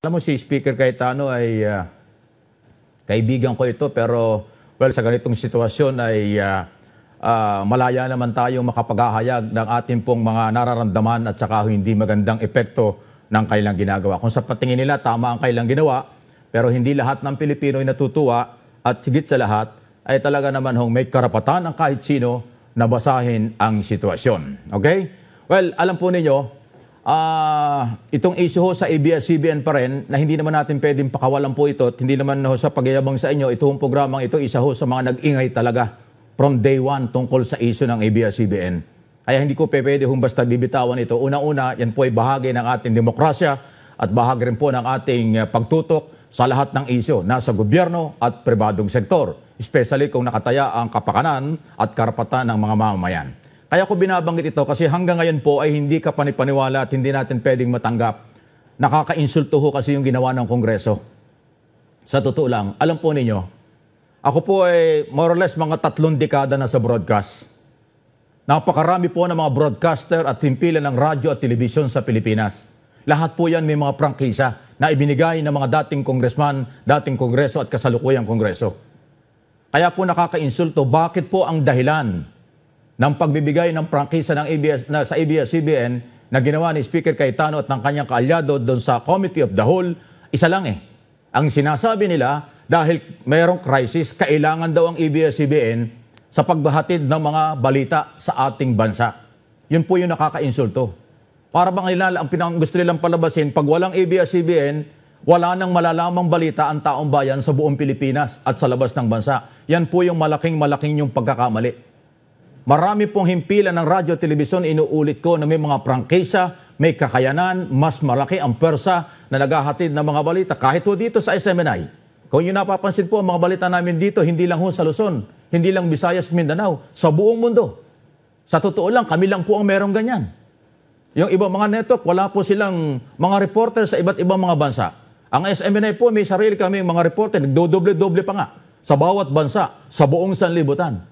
Alam mo si Speaker Cayetano ay uh, kaibigan ko ito pero well sa ganitong sitwasyon ay uh, uh, malaya naman tayo makapaghahayag ng ating pong mga nararamdaman at saka hindi magandang epekto ng kailang ginagawa. Kung sa patingin nila tama ang kailang ginawa pero hindi lahat ng Pilipino ay natutuwa at sigit sa lahat ay talaga naman hong may karapatan ng kahit sino na basahin ang sitwasyon. Okay? Well, alam po ninyo, uh, itong issue ho sa ABS-CBN pa rin na hindi naman natin pwedeng pakawalan po ito at hindi naman ho sa pagyayabang sa inyo, itong programang ito isa ho sa mga nag-ingay talaga from day one tungkol sa issue ng ABS-CBN. Kaya hindi ko pwede hong basta bibitawan ito. Una-una, yan po ay bahagi ng ating demokrasya at bahagi rin po ng ating eh, pagtutok sa lahat ng isyo nasa gobyerno at pribadong sektor, especially kung nakataya ang kapakanan at karapatan ng mga mamamayan. Kaya ko binabanggit ito kasi hanggang ngayon po ay hindi ka panipaniwala at hindi natin pwedeng matanggap. Nakakainsulto ho kasi yung ginawa ng Kongreso. Sa totoo lang, alam po ninyo, ako po ay more or less mga tatlong dekada na sa broadcast. Napakarami po ng mga broadcaster at himpilan ng radyo at telebisyon sa Pilipinas. Lahat po yan may mga prangkisa na ibinigay ng mga dating kongresman, dating kongreso at kasalukuyang kongreso. Kaya po nakakainsulto, bakit po ang dahilan ng pagbibigay ng prangkisa ng ABS, na, sa ABS-CBN na ginawa ni Speaker Cayetano at ng kanyang kaalyado doon sa Committee of the Whole, isa lang eh. Ang sinasabi nila, dahil mayroong crisis, kailangan daw ang ABS-CBN sa pagbahatid ng mga balita sa ating bansa. Yun po yung nakakainsulto. Para bang nila, ang pinang gusto nilang palabasin, pag walang ABS-CBN, wala nang malalamang balita ang taong bayan sa buong Pilipinas at sa labas ng bansa. Yan po yung malaking-malaking yung pagkakamali. Marami pong himpilan ng radyo at telebisyon, inuulit ko na may mga prangkisa, may kakayanan, mas malaki ang persa na naghahatid ng mga balita kahit po dito sa SMNI. Kung yun napapansin po, ang mga balita namin dito, hindi lang ho sa Luzon, hindi lang Visayas, Mindanao, sa buong mundo. Sa totoo lang, kami lang po ang merong ganyan. Yung ibang mga network, wala po silang mga reporter sa iba't ibang mga bansa. Ang SMNI po, may sarili kami mga reporter, nagdodoble-doble pa nga sa bawat bansa, sa buong sanlibutan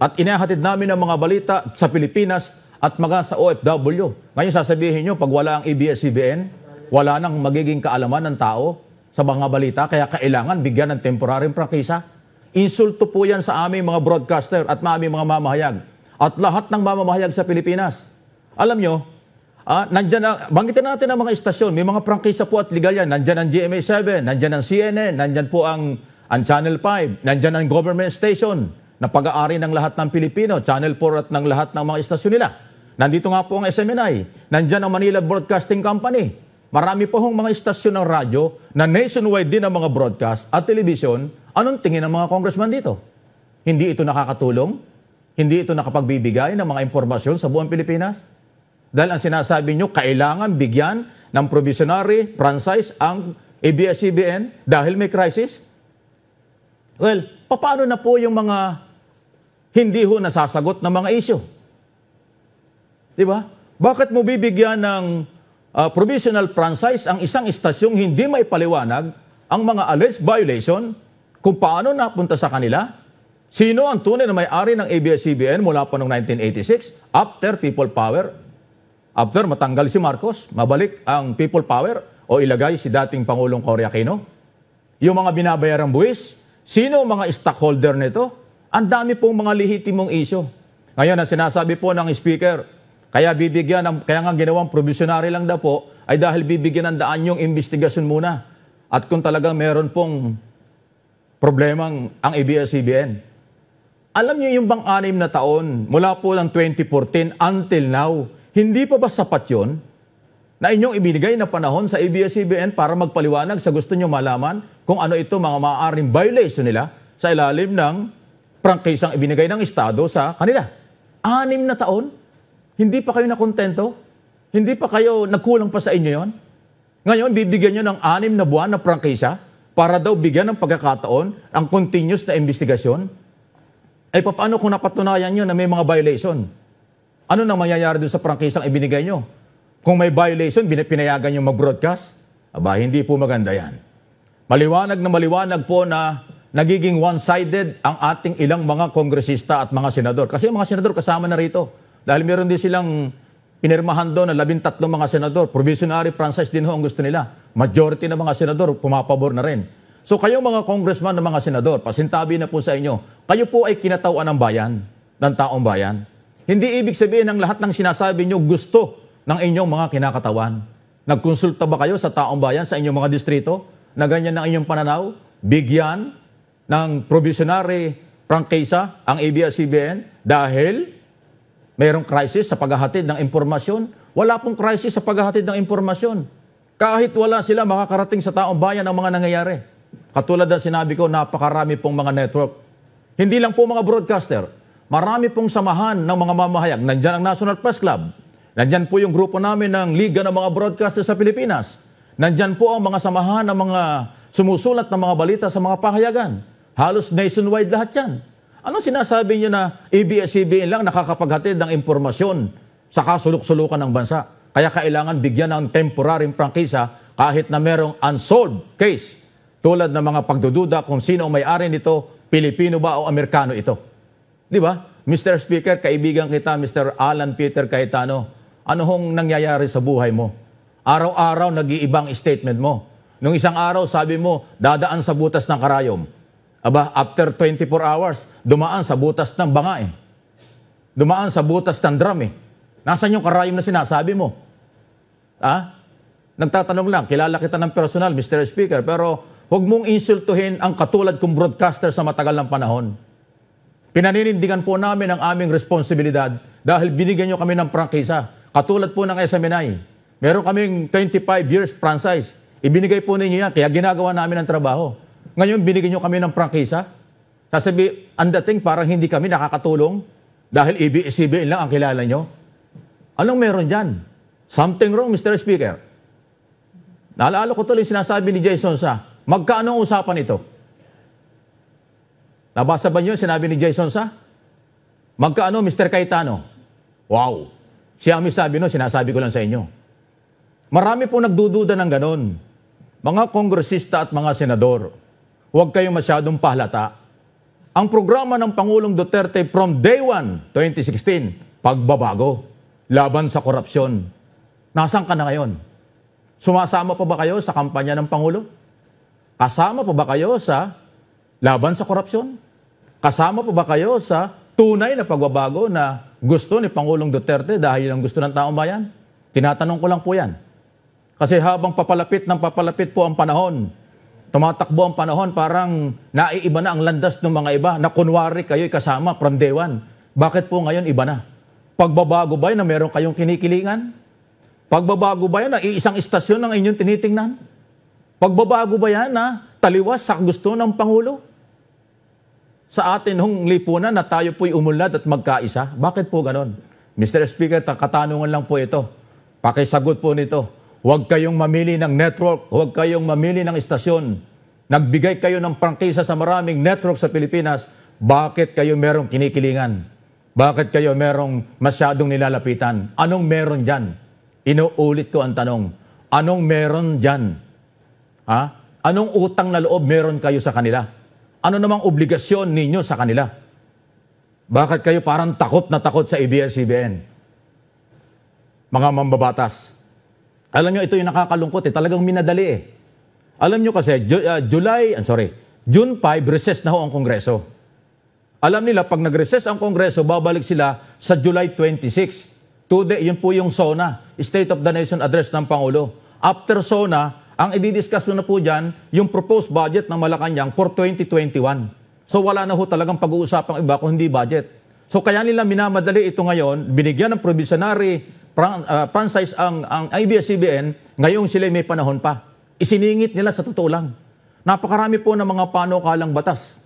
at inahatid namin ang mga balita sa Pilipinas at mga sa OFW. Ngayon sasabihin nyo, pag wala ang ABS-CBN, wala nang magiging kaalaman ng tao sa mga balita, kaya kailangan bigyan ng temporaryong prangkisa. Insulto po yan sa aming mga broadcaster at aming mga mamahayag at lahat ng mamamahayag sa Pilipinas. Alam nyo, ah, nandyan ang, banggitin natin ang mga istasyon, may mga prangkisa po at legal yan. Nandyan ang GMA7, nandyan ang CNN, nandyan po ang, ang Channel 5, nandyan ang government station, na pag-aari ng lahat ng Pilipino, Channel 4 at ng lahat ng mga istasyon nila. Nandito nga po ang SMNI, nandyan ang Manila Broadcasting Company. Marami po hong mga istasyon ng radyo na nationwide din ang mga broadcast at television. Anong tingin ng mga congressman dito? Hindi ito nakakatulong? Hindi ito nakapagbibigay ng mga impormasyon sa buong Pilipinas? Dahil ang sinasabi nyo, kailangan bigyan ng provisionary franchise ang ABS-CBN dahil may crisis? Well, paano na po yung mga hindi ho nasasagot ng mga isyo. Di ba? Bakit mo bibigyan ng uh, provisional franchise ang isang istasyong hindi may paliwanag ang mga alleged violation kung paano napunta sa kanila? Sino ang tunay na may-ari ng ABS-CBN mula pa noong 1986 after people power? After matanggal si Marcos, mabalik ang people power o ilagay si dating Pangulong Cory Aquino? Yung mga binabayarang buwis, sino ang mga stockholder nito? Ang dami pong mga lehitimong isyo. Ngayon, ang sinasabi po ng speaker, kaya bibigyan ng, kaya nga ginawang provisionary lang daw po, ay dahil bibigyan ng daan yung investigasyon muna. At kung talagang meron pong problemang ang ABS-CBN. Alam niyo yung bang anim na taon mula po ng 2014 until now, hindi pa ba sapat yon na inyong ibinigay na panahon sa ABS-CBN para magpaliwanag sa gusto niyo malaman kung ano ito mga maaaring violation nila sa ilalim ng prangkis ang ibinigay ng Estado sa kanila. Anim na taon, hindi pa kayo nakontento? Hindi pa kayo nagkulang pa sa inyo yon? Ngayon, bibigyan nyo ng anim na buwan na prangkisa para daw bigyan ng pagkakataon ang continuous na investigasyon? Ay eh, paano kung napatunayan nyo na may mga violation? Ano nang mangyayari doon sa prangkisang ibinigay nyo? Kung may violation, pinayagan nyo mag-broadcast? Aba, hindi po maganda yan. Maliwanag na maliwanag po na nagiging one-sided ang ating ilang mga kongresista at mga senador. Kasi ang mga senador kasama na rito. Dahil meron din silang pinirmahan doon na labintatlong mga senador. Provisionary franchise din ho ang gusto nila. Majority ng mga senador pumapabor na rin. So kayo mga congressman ng mga senador, pasintabi na po sa inyo, kayo po ay kinatawan ng bayan, ng taong bayan. Hindi ibig sabihin ng lahat ng sinasabi nyo gusto ng inyong mga kinakatawan. Nagkonsulta ba kayo sa taong bayan, sa inyong mga distrito, na ganyan ang inyong pananaw? Bigyan ng provisionary prangkisa ang ABS-CBN dahil mayroong crisis sa paghahatid ng impormasyon. Wala pong crisis sa paghahatid ng impormasyon. Kahit wala sila, makakarating sa taong bayan ang mga nangyayari. Katulad ng sinabi ko, napakarami pong mga network. Hindi lang po mga broadcaster. Marami pong samahan ng mga mamahayag. Nandyan ang National Press Club. Nandyan po yung grupo namin ng Liga ng mga Broadcaster sa Pilipinas. Nandyan po ang mga samahan ng mga sumusulat ng mga balita sa mga pahayagan. Halos nationwide lahat yan. Ano sinasabi niyo na ABS-CBN lang nakakapaghatid ng impormasyon sa kasulok-sulukan ng bansa? Kaya kailangan bigyan ng temporary prangkisa kahit na merong unsolved case tulad ng mga pagdududa kung sino may-ari nito, Pilipino ba o Amerikano ito. Di ba? Mr. Speaker, kaibigan kita, Mr. Alan Peter Cayetano, ano hong nangyayari sa buhay mo? Araw-araw nag-iibang statement mo. Nung isang araw, sabi mo, dadaan sa butas ng karayom. Aba, after 24 hours, dumaan sa butas ng banga eh. Dumaan sa butas ng drum eh. Nasaan yung karayom na sinasabi mo? Ha? Nagtatanong lang, kilala kita ng personal, Mr. Speaker, pero huwag mong insultuhin ang katulad kong broadcaster sa matagal ng panahon. Pinaninindigan po namin ang aming responsibilidad dahil binigyan nyo kami ng prangkisa. Katulad po ng SMNI. Meron kaming 25 years franchise. Ibinigay po ninyo yan, kaya ginagawa namin ang trabaho. Ngayon, binigyan nyo kami ng prangkisa? Sasabi, ang dating parang hindi kami nakakatulong dahil ABS-CBN lang ang kilala nyo? Anong meron dyan? Something wrong, Mr. Speaker. Naalala ko tuloy sinasabi ni Jason sa, magkaano usapan ito? Nabasa ba nyo sinabi ni Jason sa? Magkaano, Mr. Caetano? Wow! Siya ang sabi no, sinasabi ko lang sa inyo. Marami po nagdududa ng ganon. Mga kongresista at mga senador huwag kayong masyadong pahalata. Ang programa ng Pangulong Duterte from day 1, 2016, pagbabago, laban sa korupsyon. Nasaan ka na ngayon? Sumasama pa ba kayo sa kampanya ng Pangulo? Kasama pa ba kayo sa laban sa korupsyon? Kasama pa ba kayo sa tunay na pagbabago na gusto ni Pangulong Duterte dahil ang gusto ng taong bayan? Tinatanong ko lang po yan. Kasi habang papalapit ng papalapit po ang panahon, tumatakbo ang panahon, parang naiiba na ang landas ng mga iba na kunwari kayo'y kasama from day one. Bakit po ngayon iba na? Pagbabago ba yun na meron kayong kinikilingan? Pagbabago ba yan na iisang istasyon ang inyong tinitingnan? Pagbabago ba yan na taliwas sa gusto ng Pangulo? Sa atin hong lipunan na tayo po'y umulad at magkaisa, bakit po ganon? Mr. Speaker, katanungan lang po ito. Pakisagot po nito Huwag kayong mamili ng network, huwag kayong mamili ng istasyon. Nagbigay kayo ng prangkisa sa maraming network sa Pilipinas, bakit kayo merong kinikilingan? Bakit kayo merong masyadong nilalapitan? Anong meron dyan? Inuulit ko ang tanong. Anong meron dyan? Ha? Anong utang na loob meron kayo sa kanila? Ano namang obligasyon ninyo sa kanila? Bakit kayo parang takot na takot sa ABS-CBN? Mga mambabatas, alam nyo, ito yung nakakalungkot eh. Talagang minadali eh. Alam nyo kasi, Ju- uh, July, I'm ah, sorry, June 5, recess na ho ang Kongreso. Alam nila, pag nag-recess ang Kongreso, babalik sila sa July 26. Today, yun po yung SONA, State of the Nation Address ng Pangulo. After SONA, ang i-discuss na po dyan, yung proposed budget ng Malacanang for 2021. So wala na ho talagang pag-uusapang iba kung hindi budget. So kaya nila minamadali ito ngayon, binigyan ng provisionary pran, uh, ah, franchise ang, ang IBS-CBN, ngayong sila may panahon pa. Isiningit nila sa totoo lang. Napakarami po ng mga panukalang batas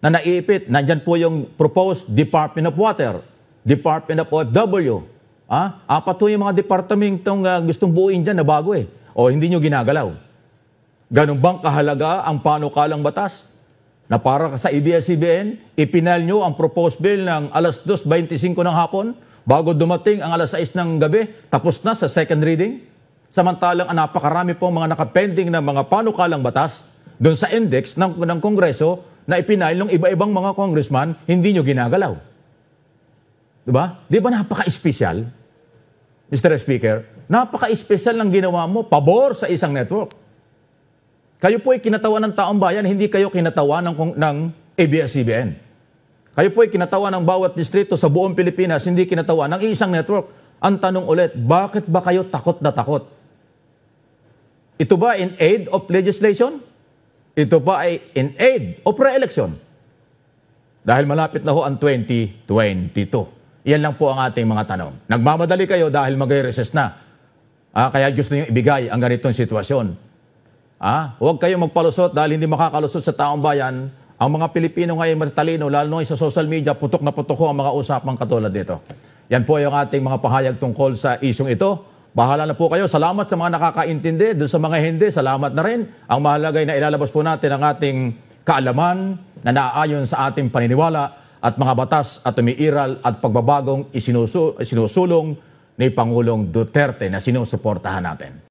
na naiipit. Nandyan po yung proposed Department of Water, Department of OFW. Ah, apat po yung mga departamentong uh, gustong buuin dyan na bago eh. O hindi nyo ginagalaw. Ganun bang kahalaga ang panukalang batas? na para sa ABS-CBN, ipinal nyo ang proposed bill ng alas 2.25 ng hapon Bago dumating ang alas 6 ng gabi, tapos na sa second reading. Samantalang ah, napakarami pong mga nakapending na mga panukalang batas doon sa index ng, ng Kongreso na ipinail ng iba-ibang mga congressman, hindi nyo ginagalaw. Diba? Di ba napaka-espesyal? Mr. Speaker, napaka-espesyal ng ginawa mo, pabor sa isang network. Kayo po ay kinatawa ng taong bayan, hindi kayo kinatawa ng, ng ABS-CBN. Kayo po ay kinatawan ng bawat distrito sa buong Pilipinas, hindi kinatawan ng isang network. Ang tanong ulit, bakit ba kayo takot na takot? Ito ba in aid of legislation? Ito ba ay in aid of re-election? Dahil malapit na ho ang 2022. Yan lang po ang ating mga tanong. Nagmamadali kayo dahil mag-recess na. Ah, kaya gusto nyo ibigay ang ganitong sitwasyon. Ah, huwag kayong magpalusot dahil hindi makakalusot sa taong bayan ang mga Pilipino ngayon matalino, lalo na sa social media, putok na putok ho ang mga usapang katulad dito. Yan po yung ating mga pahayag tungkol sa isyong ito. Bahala na po kayo. Salamat sa mga nakakaintindi. Doon sa mga hindi, salamat na rin. Ang mahalagay na ilalabas po natin ang ating kaalaman na naaayon sa ating paniniwala at mga batas at umiiral at pagbabagong isinusulong ni Pangulong Duterte na sinusuportahan natin.